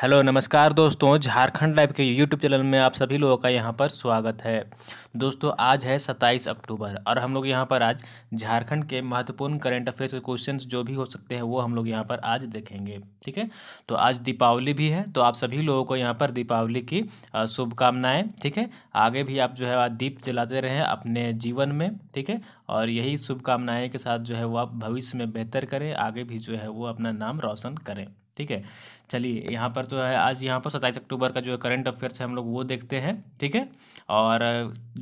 hello नमस्कार दोस्तों Jharkhand live के यूट्यूब चैनल में आप सभी लोगों का यहाँ पर स्वागत है दोस्तों आज है सत्ताईस अक्टूबर और हम लोग यहाँ पर आज झारखंड के महत्वपूर्ण करंट अफेयर्स के क्वेश्चंस जो भी हो सकते हैं वो हम लोग यहाँ पर आज देखेंगे ठीक है तो आज दीपावली भी है तो आप सभी लोगों को यहाँ पर दीपावली की शुभकामनाएँ ठीक है आगे भी आप जो है आज दीप जलाते रहें अपने जीवन में ठीक है और यही शुभकामनाएँ के साथ जो है वो आप भविष्य में बेहतर करें आगे भी जो है वो अपना नाम रोशन करें ठीक है चलिए यहाँ पर तो है आज यहाँ पर सत्ताईस अक्टूबर का जो है करंट अफेयर्स है हम लोग वो देखते हैं ठीक है और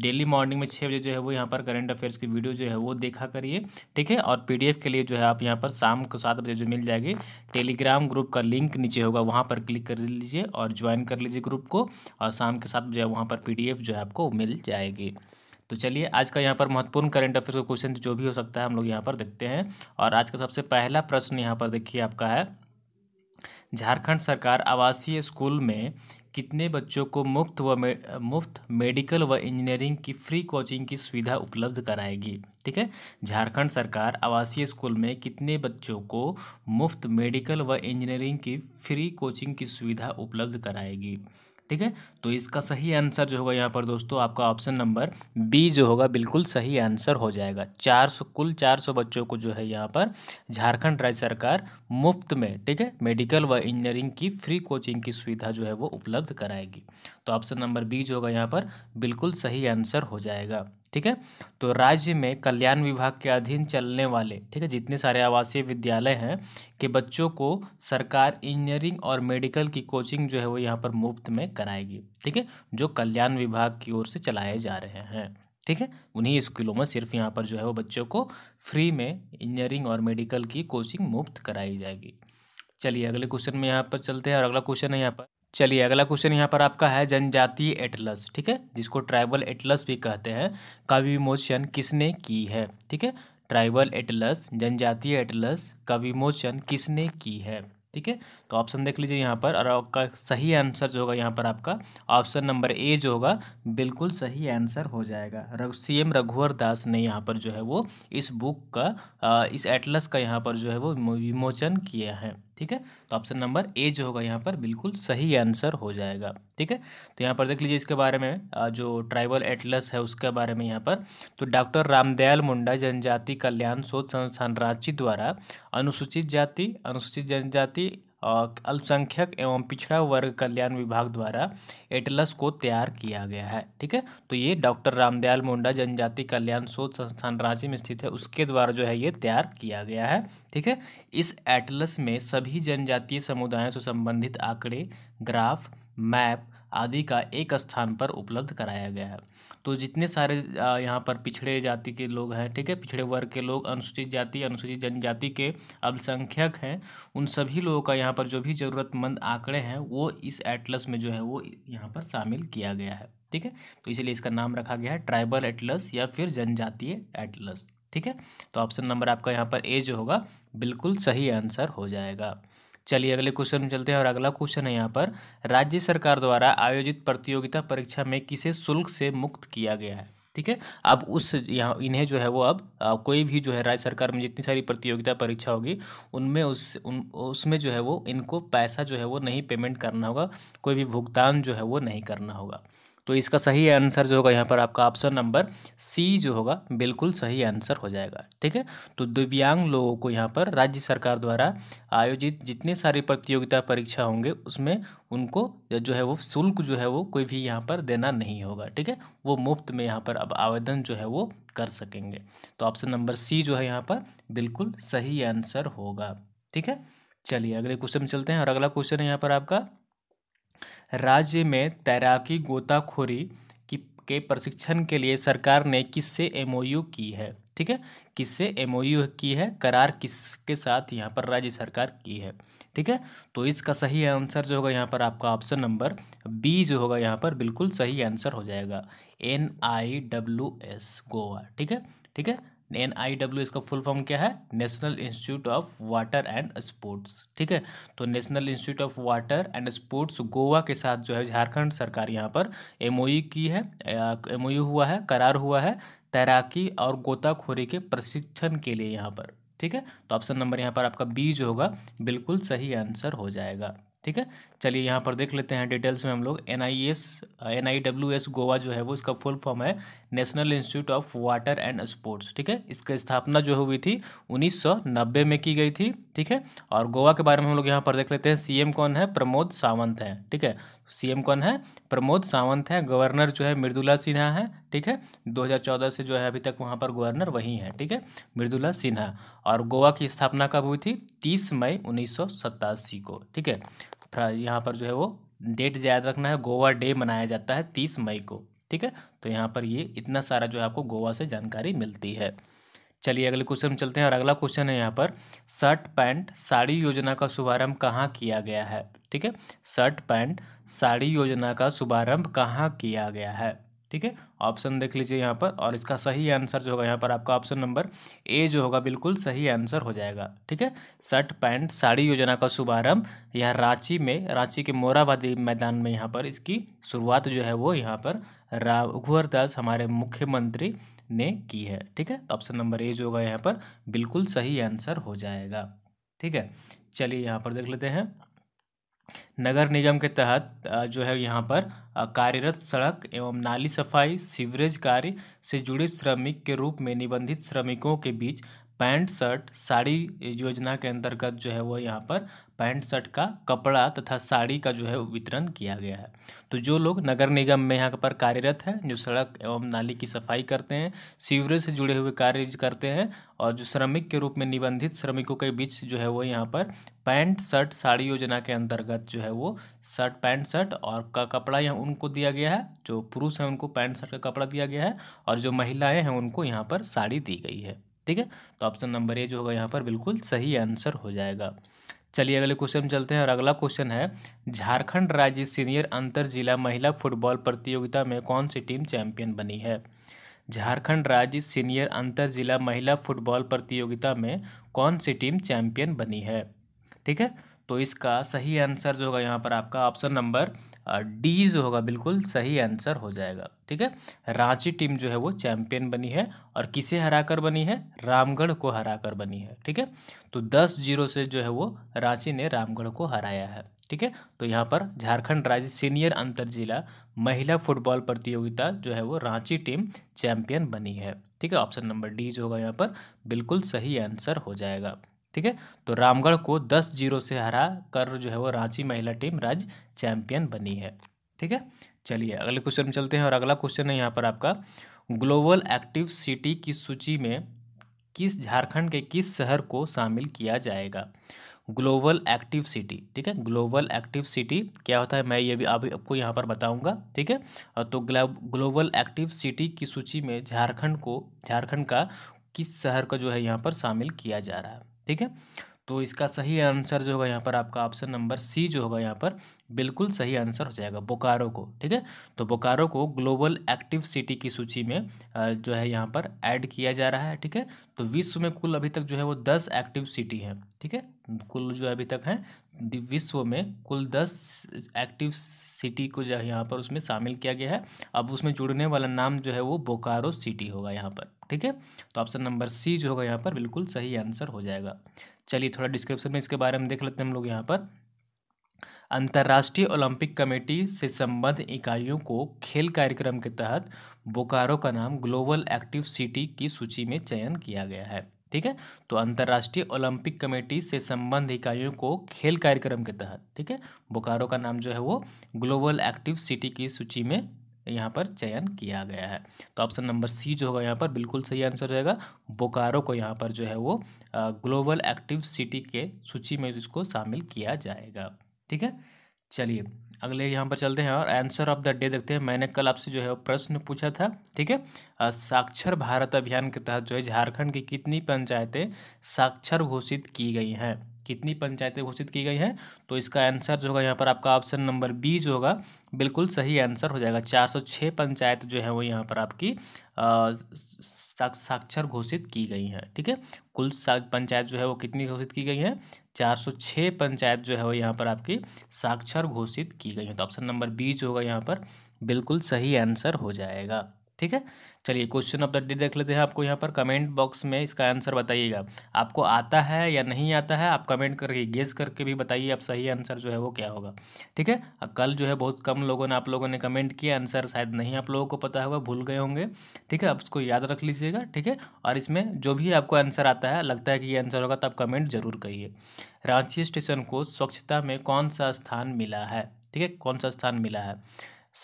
डेली मॉर्निंग में छः बजे जो है वो यहाँ पर करंट अफेयर्स की वीडियो जो है वो देखा करिए ठीक है और पीडीएफ के लिए जो है आप यहाँ पर शाम को सात बजे जो मिल जाएगी टेलीग्राम ग्रुप का लिंक नीचे होगा वहाँ पर क्लिक कर लीजिए और ज्वाइन कर लीजिए ग्रुप को और शाम के सात बजे वहाँ पर पी जो है आपको मिल जाएगी तो चलिए आज का यहाँ पर महत्वपूर्ण करंट अफेयर्स का क्वेश्चन जो भी हो सकता है हम लोग यहाँ पर देखते हैं और आज का सबसे पहला प्रश्न यहाँ पर देखिए आपका है झारखंड सरकार आवासीय स्कूल में कितने बच्चों को मुफ्त व मे, मुफ्त मेडिकल व इंजीनियरिंग की फ्री कोचिंग की सुविधा उपलब्ध कराएगी ठीक है झारखंड सरकार आवासीय स्कूल में कितने बच्चों को मुफ्त मेडिकल व इंजीनियरिंग की फ्री कोचिंग की सुविधा उपलब्ध कराएगी ठीक है तो इसका सही आंसर जो होगा यहाँ पर दोस्तों आपका ऑप्शन नंबर बी जो होगा बिल्कुल सही आंसर हो जाएगा 400 कुल 400 बच्चों को जो है यहाँ पर झारखंड राज्य सरकार मुफ्त में ठीक है मेडिकल व इंजीनियरिंग की फ्री कोचिंग की सुविधा जो है वो उपलब्ध कराएगी तो ऑप्शन नंबर बी जो होगा यहाँ पर बिल्कुल सही आंसर हो जाएगा ठीक है तो राज्य में कल्याण विभाग के अधीन चलने वाले ठीक है जितने सारे आवासीय विद्यालय हैं के बच्चों को सरकार इंजीनियरिंग और मेडिकल की कोचिंग जो है वो यहाँ पर मुफ्त में कराएगी ठीक है जो कल्याण विभाग की ओर से चलाए जा रहे हैं ठीक है उन्हीं स्कूलों में सिर्फ यहाँ पर जो है वो बच्चों को फ्री में इंजीनियरिंग और मेडिकल की कोचिंग मुफ्त कराई जाएगी चलिए अगले क्वेश्चन में यहाँ पर चलते हैं और अगला क्वेश्चन है यहाँ पर चलिए अगला क्वेश्चन यहाँ पर आपका है जनजातीय एटलस ठीक है जिसको ट्राइबल एटलस भी कहते हैं का विमोचन किसने की है ठीक है ट्राइबल एटलस जनजातीय एटलस का विमोचन किसने की है ठीक है तो ऑप्शन देख लीजिए यहाँ पर और आपका सही आंसर जो होगा यहाँ पर आपका ऑप्शन नंबर ए जो होगा बिल्कुल सही आंसर हो जाएगा रघु सी एम रघुवर दास ने यहाँ पर जो है वो इस बुक का इस एटलस का यहाँ पर जो है वो विमोचन किया है ठीक है तो ऑप्शन नंबर ए जो होगा यहाँ पर बिल्कुल सही आंसर हो जाएगा ठीक है तो यहाँ पर देख लीजिए इसके बारे में जो ट्राइबल एटलस है उसके बारे में यहाँ पर तो डॉक्टर रामदयाल मुंडा जनजाति कल्याण शोध संस्थान रांची द्वारा अनुसूचित जाति अनुसूचित जनजाति अल्पसंख्यक एवं पिछड़ा वर्ग कल्याण विभाग द्वारा एटलस को तैयार किया गया है ठीक है तो ये डॉक्टर रामदयाल मुंडा जनजाति कल्याण शोध संस्थान रांची में स्थित है उसके द्वारा जो है ये तैयार किया गया है ठीक है इस एटलस में सभी जनजातीय समुदायों से संबंधित आंकड़े ग्राफ मैप आदि का एक स्थान पर उपलब्ध कराया गया है तो जितने सारे यहाँ पर पिछड़े जाति के लोग हैं ठीक है पिछड़े वर्ग के लोग अनुसूचित जाति अनुसूचित जनजाति के अल्पसंख्यक हैं उन सभी लोगों का यहाँ पर जो भी ज़रूरतमंद आंकड़े हैं वो इस एटलस में जो है वो यहाँ पर शामिल किया गया है ठीक है तो इसीलिए इसका नाम रखा गया है ट्राइबल एटलस या फिर जनजातीय एटलस ठीक है तो ऑप्शन नंबर आपका यहाँ पर ए जो होगा बिल्कुल सही आंसर हो जाएगा चलिए अगले क्वेश्चन में चलते हैं और अगला क्वेश्चन है यहाँ पर राज्य सरकार द्वारा आयोजित प्रतियोगिता परीक्षा में किसे शुल्क से मुक्त किया गया है ठीक है अब उस यहाँ इन्हें जो है वो अब कोई भी जो है राज्य सरकार में जितनी सारी प्रतियोगिता परीक्षा होगी उनमें उस उन उसमें जो है वो इनको पैसा जो है वो नहीं पेमेंट करना होगा कोई भी भुगतान जो है वो नहीं करना होगा तो इसका सही आंसर जो होगा यहाँ पर आपका ऑप्शन नंबर सी जो होगा बिल्कुल सही आंसर हो जाएगा ठीक है तो दिव्यांग लोगों को यहाँ पर राज्य सरकार द्वारा आयोजित जितने सारी प्रतियोगिता परीक्षा होंगे उसमें उनको जो है वो शुल्क जो है वो कोई भी यहाँ पर देना नहीं होगा ठीक है वो मुफ्त में यहाँ पर अब आवेदन जो है वो कर सकेंगे तो ऑप्शन नंबर सी जो है यहाँ पर बिल्कुल सही आंसर होगा ठीक है चलिए अगले क्वेश्चन चलते हैं और अगला क्वेश्चन है यहाँ पर आपका राज्य में तैराकी गोताखोरी की के प्रशिक्षण के लिए सरकार ने किससे एम की है ठीक है किससे एम की है करार किसके साथ यहाँ पर राज्य सरकार की है ठीक है तो इसका सही आंसर जो होगा यहाँ पर आपका ऑप्शन नंबर बी जो होगा यहाँ पर बिल्कुल सही आंसर हो जाएगा N I W S Goa ठीक है ठीक है एन आई डब्ल्यू इसका फुल फॉर्म क्या है national institute of water and sports ठीक है तो national institute of water and sports Goa के साथ जो है झारखंड सरकार यहाँ पर एमओयू e की है एमओयू e हुआ है करार हुआ है तैराकी और गोताखोरी के प्रशिक्षण के लिए यहाँ पर ठीक है तो ऑप्शन नंबर यहाँ पर आपका बी जो होगा बिल्कुल सही आंसर हो जाएगा ठीक है चलिए यहाँ पर देख लेते हैं डिटेल्स में हम लोग N I S N I W S Goa जो है वो इसका फुल फॉर्म है national institute of water and sports ठीक है इसकी स्थापना जो हुई थी 1990 में की गई थी ठीक है और गोवा के बारे में हम लोग यहाँ पर देख लेते हैं सीएम कौन है प्रमोद सावंत है ठीक है सीएम कौन है प्रमोद सावंत है गवर्नर जो है मृदुला सिन्हा है ठीक है 2014 से जो है अभी तक वहाँ पर गवर्नर वही है ठीक है मृदुला सिन्हा और गोवा की स्थापना कब हुई थी 30 मई उन्नीस को ठीक है यहाँ पर जो है वो डेट याद रखना है गोवा डे मनाया जाता है तीस मई को ठीक है तो यहाँ पर ये इतना सारा जो है आपको गोवा से जानकारी मिलती है चलिए अगले क्वेश्चन में चलते हैं और अगला क्वेश्चन है यहाँ पर शर्ट पैंट साड़ी योजना का शुभारंभ कहाँ किया गया है ठीक है शर्ट पैंट साड़ी योजना का शुभारंभ कहाँ किया गया है ठीक है ऑप्शन देख लीजिए यहाँ पर और इसका सही आंसर जो होगा यहाँ पर आपका ऑप्शन नंबर ए जो होगा बिल्कुल सही आंसर हो जाएगा ठीक है शर्ट पैंट साड़ी योजना का शुभारंभ यह रांची में रांची के मोराबादी मैदान में यहाँ पर इसकी शुरुआत जो है वो यहाँ पर रघुवर दास हमारे मुख्यमंत्री ने की है ठीक है ऑप्शन नंबर ए जो होगा यहाँ पर बिल्कुल सही आंसर हो जाएगा ठीक है चलिए यहाँ पर देख लेते हैं नगर निगम के तहत जो है यहाँ पर कार्यरत सड़क एवं नाली सफाई सीवरेज कार्य से जुड़े श्रमिक के रूप में निबंधित श्रमिकों के बीच पैंट शर्ट साड़ी योजना के अंतर्गत जो है वो यहाँ पर पैंट शर्ट का कपड़ा तथा साड़ी का जो है वितरण किया गया है तो जो लोग नगर निगम में यहाँ पर कार्यरत हैं जो सड़क एवं नाली की सफाई करते हैं सीवरेज से जुड़े हुए कार्य करते हैं और जो श्रमिक के रूप में निबंधित श्रमिकों के बीच जो है वो यहाँ पर पैंट शर्ट साड़ी योजना के अंतर्गत जो है वो शर्ट पैंट शर्ट और का कपड़ा यहाँ उनको दिया गया है जो पुरुष हैं उनको पैंट शर्ट का कपड़ा दिया गया है और जो महिलाएँ हैं उनको यहाँ पर साड़ी दी गई है ठीक है तो ऑप्शन नंबर ए जो होगा यहाँ पर बिल्कुल सही आंसर हो जाएगा चलिए अगले क्वेश्चन चलते हैं और अगला क्वेश्चन है झारखंड राज्य सीनियर अंतर जिला महिला फुटबॉल प्रतियोगिता में कौन सी टीम चैंपियन बनी है झारखंड राज्य सीनियर अंतर जिला महिला फुटबॉल प्रतियोगिता में कौन सी टीम चैंपियन बनी है ठीक है तो इसका सही आंसर जो होगा यहाँ पर आपका ऑप्शन नंबर डी जो होगा बिल्कुल सही आंसर हो जाएगा ठीक है रांची टीम जो है वो चैंपियन बनी है और किसे हराकर बनी है रामगढ़ को हराकर बनी है ठीक है तो दस जीरो से जो है वो रांची ने रामगढ़ को हराया है ठीक है तो यहाँ पर झारखंड राज्य सीनियर अंतर जिला महिला फुटबॉल प्रतियोगिता जो है वो रांची टीम चैंपियन बनी है ठीक है ऑप्शन नंबर डी जो होगा यहाँ पर बिल्कुल सही आंसर हो जाएगा ठीक है तो रामगढ़ को दस जीरो से हरा कर जो है वो रांची महिला टीम राज्य चैंपियन बनी है ठीक है चलिए अगले क्वेश्चन में चलते हैं और अगला क्वेश्चन है यहाँ पर आपका ग्लोबल एक्टिव सिटी की सूची में किस झारखंड के किस शहर को शामिल किया जाएगा ग्लोबल एक्टिव सिटी ठीक है ग्लोबल एक्टिव सिटी क्या होता है मैं ये भी अभी आपको यहाँ पर बताऊँगा ठीक है तो ग्लोबल एक्टिव सिटी की सूची में झारखंड को झारखंड का किस शहर का जो है यहाँ पर शामिल किया जा रहा है ठीक है तो इसका सही आंसर जो होगा यहाँ पर आपका ऑप्शन नंबर सी जो होगा यहाँ पर बिल्कुल सही आंसर हो जाएगा बोकारो को ठीक है तो बोकारो को ग्लोबल एक्टिव सिटी की सूची में जो है यहाँ पर ऐड किया जा रहा है ठीक है तो विश्व में कुल अभी तक जो है वो दस एक्टिव सिटी हैं ठीक है कुल जो अभी तक हैं विश्व में कुल दस एक्टिव सिटी को जो है यहाँ पर उसमें शामिल किया गया है अब उसमें जुड़ने वाला नाम जो है वो बोकारो सिटी होगा यहाँ पर ठीक है तो ऑप्शन नंबर सी जो होगा यहाँ पर बिल्कुल सही आंसर हो जाएगा चलिए थोड़ा डिस्क्रिप्शन में इसके बारे में देख लेते हैं हम लोग यहाँ पर अंतर्राष्ट्रीय ओलंपिक कमेटी से संबद्ध इकाइयों को खेल कार्यक्रम के तहत बोकारो का नाम ग्लोबल एक्टिव सिटी की सूची में चयन किया गया है ठीक है तो अंतर्राष्ट्रीय ओलंपिक कमेटी से संबंध इकाइयों को खेल कार्यक्रम के तहत ठीक है बोकारो का नाम जो है वो ग्लोबल एक्टिव सिटी की सूची में यहाँ पर चयन किया गया है तो ऑप्शन नंबर सी जो होगा यहाँ पर बिल्कुल सही आंसर रहेगा बोकारो को यहाँ पर जो है वो ग्लोबल एक्टिव सिटी के सूची में इसको शामिल किया जाएगा ठीक है चलिए अगले यहाँ पर चलते हैं और आंसर ऑफ द डे देखते हैं मैंने कल आपसे जो है प्रश्न पूछा था ठीक है साक्षर भारत अभियान के तहत जो है झारखंड की कितनी पंचायतें साक्षर घोषित की गई हैं कितनी पंचायतें घोषित की गई हैं तो इसका आंसर जो होगा यहाँ पर आपका ऑप्शन नंबर बी जो होगा बिल्कुल सही आंसर हो जाएगा चार सौ छः पंचायत जो है वो यहाँ पर आपकी साक्षर घोषित की गई हैं ठीक है कुल पंचायत जो है वो कितनी घोषित की गई हैं 406 पंचायत जो है वो यहाँ पर आपकी साक्षर घोषित की गई हैं तो ऑप्शन नंबर बी जो होगा यहाँ पर बिल्कुल सही आंसर हो जाएगा ठीक है चलिए क्वेश्चन ऑफ द डे देख लेते हैं आपको यहाँ पर कमेंट बॉक्स में इसका आंसर बताइएगा आपको आता है या नहीं आता है आप कमेंट करके गेस करके भी बताइए आप सही आंसर जो है वो क्या होगा ठीक है कल जो है बहुत कम लोगों ने आप लोगों ने कमेंट किया आंसर शायद नहीं आप लोगों को पता होगा भूल गए होंगे ठीक है आप उसको याद रख लीजिएगा ठीक है और इसमें जो भी आपको आंसर आता है लगता है कि ये आंसर होगा तो आप कमेंट जरूर करिए रांची स्टेशन को स्वच्छता में कौन सा स्थान मिला है ठीक है कौन सा स्थान मिला है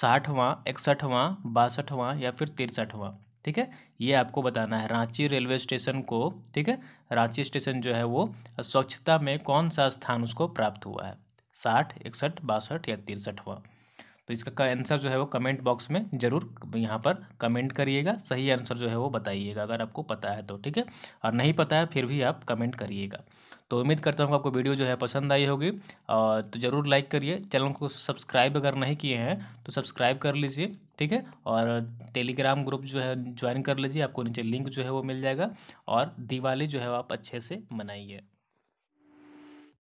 साठवां इकसठवां बासठवां या फिर तिरसठवां ठीक है ये आपको बताना है रांची रेलवे स्टेशन को ठीक है रांची स्टेशन जो है वो स्वच्छता में कौन सा स्थान उसको प्राप्त हुआ है साठ इकसठ बासठ या तिरसठवां तो इसका आंसर जो है वो कमेंट बॉक्स में ज़रूर यहाँ पर कमेंट करिएगा सही आंसर जो है वो बताइएगा अगर आपको पता है तो ठीक है और नहीं पता है फिर भी आप कमेंट करिएगा तो उम्मीद करता हूँ आपको वीडियो जो है पसंद आई होगी और तो ज़रूर लाइक करिए चैनल को सब्सक्राइब अगर नहीं किए हैं तो सब्सक्राइब कर लीजिए ठीक है और टेलीग्राम ग्रुप जो है ज्वाइन कर लीजिए आपको नीचे लिंक जो है वो मिल जाएगा और दिवाली जो है आप अच्छे से मनाइए